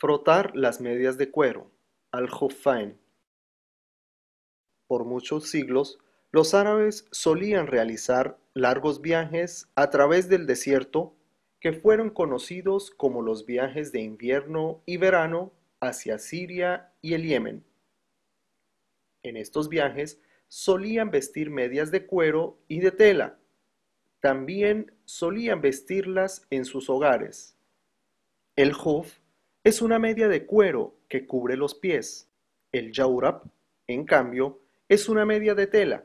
Frotar las medias de cuero, al -hofain. Por muchos siglos, los árabes solían realizar largos viajes a través del desierto que fueron conocidos como los viajes de invierno y verano hacia Siria y el Yemen. En estos viajes solían vestir medias de cuero y de tela. También solían vestirlas en sus hogares. El Hof es una media de cuero que cubre los pies. El yaurab, en cambio, es una media de tela.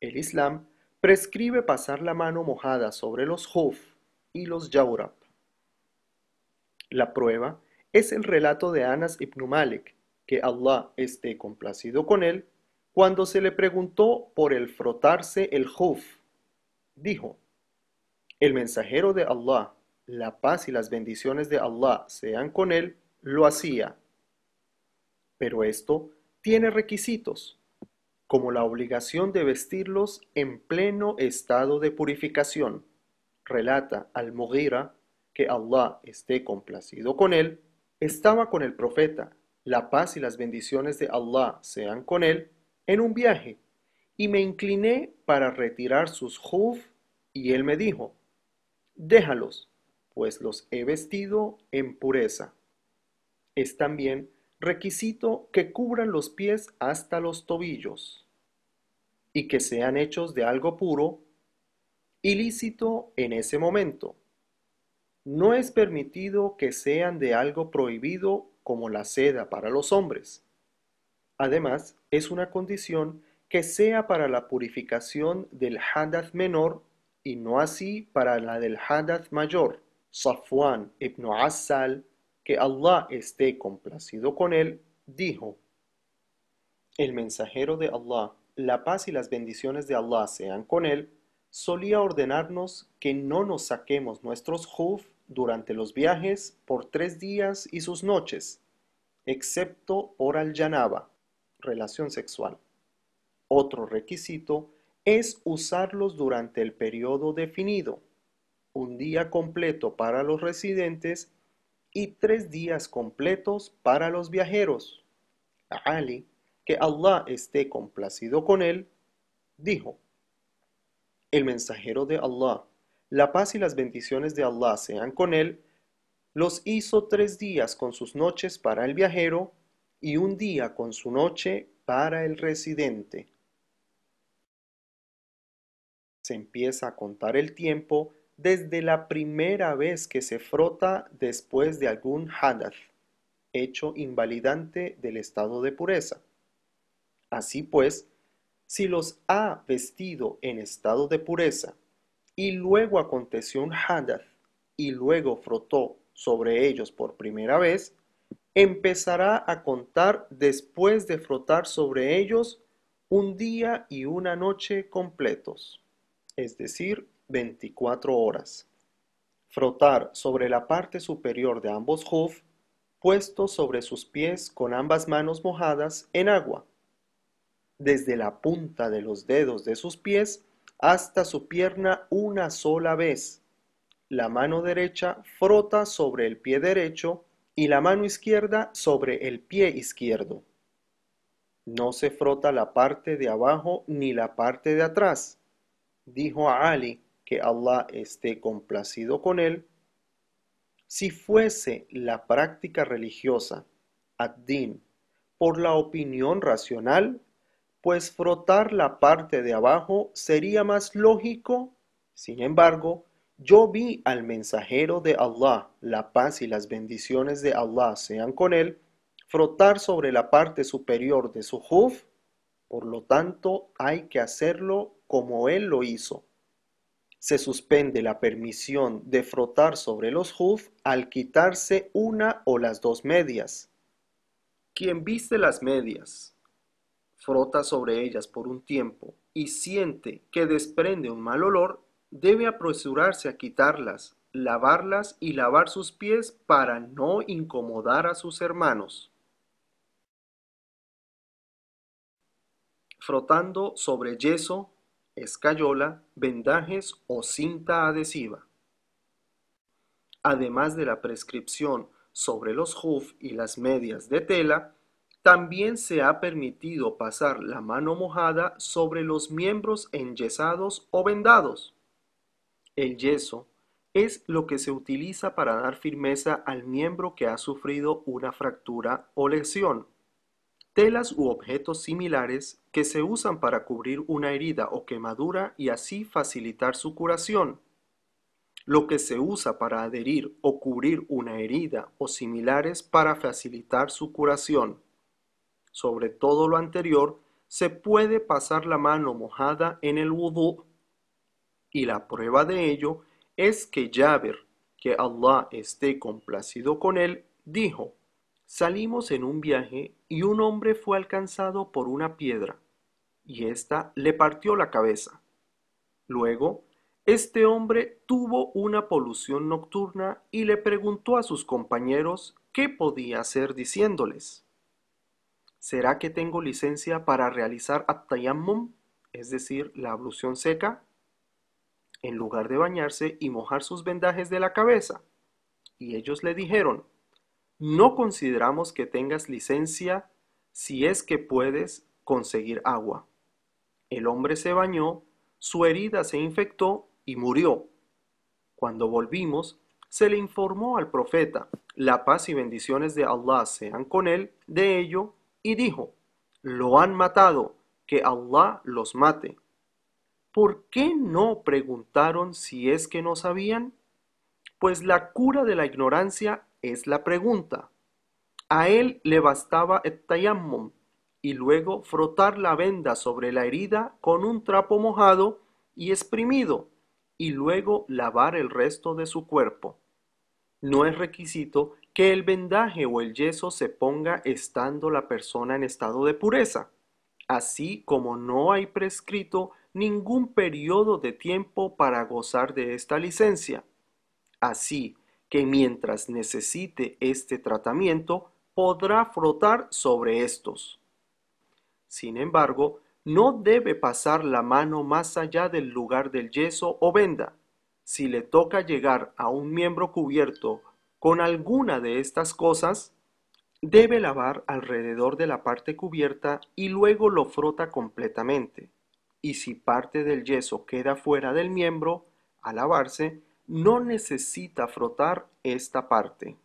El Islam prescribe pasar la mano mojada sobre los huf y los yaurab. La prueba es el relato de Anas ibn Malik, que Allah esté complacido con él, cuando se le preguntó por el frotarse el huf. Dijo, el mensajero de Allah, la paz y las bendiciones de Allah sean con él, lo hacía. Pero esto tiene requisitos, como la obligación de vestirlos en pleno estado de purificación. Relata al-Mughira que Allah esté complacido con él, estaba con el profeta, la paz y las bendiciones de Allah sean con él, en un viaje, y me incliné para retirar sus juf, y él me dijo, déjalos, pues los he vestido en pureza. Es también requisito que cubran los pies hasta los tobillos y que sean hechos de algo puro, ilícito en ese momento. No es permitido que sean de algo prohibido como la seda para los hombres. Además, es una condición que sea para la purificación del hadath menor y no así para la del hadath mayor. Safwan ibn Asal, que Allah esté complacido con él, dijo, El mensajero de Allah, la paz y las bendiciones de Allah sean con él, solía ordenarnos que no nos saquemos nuestros huf durante los viajes por tres días y sus noches, excepto por al-janaba, relación sexual. Otro requisito es usarlos durante el periodo definido un día completo para los residentes y tres días completos para los viajeros. Ali, que Allah esté complacido con él, dijo, el mensajero de Allah, la paz y las bendiciones de Allah sean con él, los hizo tres días con sus noches para el viajero y un día con su noche para el residente. Se empieza a contar el tiempo desde la primera vez que se frota después de algún hadath, hecho invalidante del estado de pureza. Así pues, si los ha vestido en estado de pureza, y luego aconteció un hadath, y luego frotó sobre ellos por primera vez, empezará a contar después de frotar sobre ellos un día y una noche completos, es decir, 24 horas. Frotar sobre la parte superior de ambos hoof, puesto sobre sus pies con ambas manos mojadas en agua, desde la punta de los dedos de sus pies hasta su pierna una sola vez. La mano derecha frota sobre el pie derecho y la mano izquierda sobre el pie izquierdo. No se frota la parte de abajo ni la parte de atrás, dijo a Ali Allah esté complacido con él, si fuese la práctica religiosa, ad-din, por la opinión racional, pues frotar la parte de abajo sería más lógico. Sin embargo, yo vi al mensajero de Allah, la paz y las bendiciones de Allah sean con él, frotar sobre la parte superior de su huf, por lo tanto hay que hacerlo como él lo hizo se suspende la permisión de frotar sobre los hoof al quitarse una o las dos medias. Quien viste las medias, frota sobre ellas por un tiempo y siente que desprende un mal olor, debe apresurarse a quitarlas, lavarlas y lavar sus pies para no incomodar a sus hermanos. Frotando sobre yeso, escayola, vendajes o cinta adhesiva. Además de la prescripción sobre los hoof y las medias de tela, también se ha permitido pasar la mano mojada sobre los miembros enyesados o vendados. El yeso es lo que se utiliza para dar firmeza al miembro que ha sufrido una fractura o lesión telas u objetos similares que se usan para cubrir una herida o quemadura y así facilitar su curación. Lo que se usa para adherir o cubrir una herida o similares para facilitar su curación. Sobre todo lo anterior, se puede pasar la mano mojada en el wudu, Y la prueba de ello es que Yaber, que Allah esté complacido con él, dijo, Salimos en un viaje y un hombre fue alcanzado por una piedra, y ésta le partió la cabeza. Luego, este hombre tuvo una polución nocturna y le preguntó a sus compañeros qué podía hacer diciéndoles, ¿será que tengo licencia para realizar at es decir, la ablución seca? en lugar de bañarse y mojar sus vendajes de la cabeza. Y ellos le dijeron, no consideramos que tengas licencia si es que puedes conseguir agua. El hombre se bañó, su herida se infectó y murió. Cuando volvimos, se le informó al profeta, la paz y bendiciones de Allah sean con él, de ello, y dijo, lo han matado, que Allah los mate. ¿Por qué no preguntaron si es que no sabían? Pues la cura de la ignorancia es la pregunta. A él le bastaba el y luego frotar la venda sobre la herida con un trapo mojado y exprimido y luego lavar el resto de su cuerpo. No es requisito que el vendaje o el yeso se ponga estando la persona en estado de pureza, así como no hay prescrito ningún periodo de tiempo para gozar de esta licencia. Así, que mientras necesite este tratamiento podrá frotar sobre estos. Sin embargo, no debe pasar la mano más allá del lugar del yeso o venda. Si le toca llegar a un miembro cubierto con alguna de estas cosas, debe lavar alrededor de la parte cubierta y luego lo frota completamente. Y si parte del yeso queda fuera del miembro, a lavarse, no necesita frotar esta parte.